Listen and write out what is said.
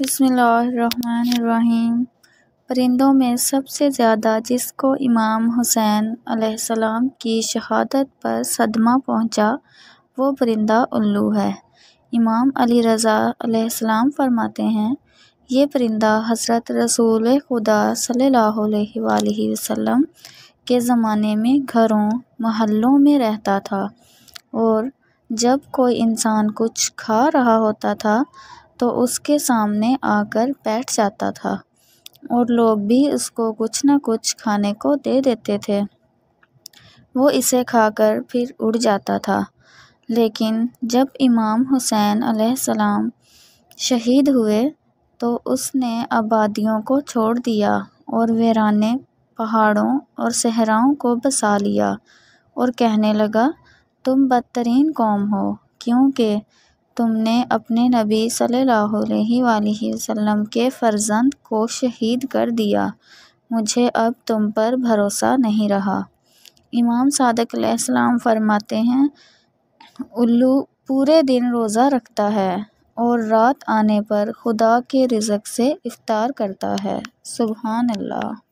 बसमीम परिंदों में सबसे ज़्यादा जिसको इमाम हुसैन आसमाम की शहादत पर सदमा पहुंचा वो परिंदा उल्लू है इमाम अली रज़ा सलाम फरमाते हैं ये परिंदा हज़रत रसूल खुदा सल्ला वसम के ज़माने में घरों महलों में रहता था और जब कोई इंसान कुछ खा रहा होता था तो उसके सामने आकर बैठ जाता था और लोग भी उसको कुछ ना कुछ खाने को दे देते थे वो इसे खाकर फिर उड़ जाता था लेकिन जब इमाम हुसैन सलाम शहीद हुए तो उसने आबादियों को छोड़ दिया और वीराने पहाड़ों और सहराओं को बसा लिया और कहने लगा तुम बदतरीन कौम हो क्योंकि तुमने अपने नबी सल्लल्लाहु अलैहि वसल्लम के फ़र्जंद को शहीद कर दिया मुझे अब तुम पर भरोसा नहीं रहा इमाम सादक सलाम फरमाते हैं उल्लू पूरे दिन रोज़ा रखता है और रात आने पर खुदा के रिज़क से इफ़ार करता है सुबहानल्ला अल्लाह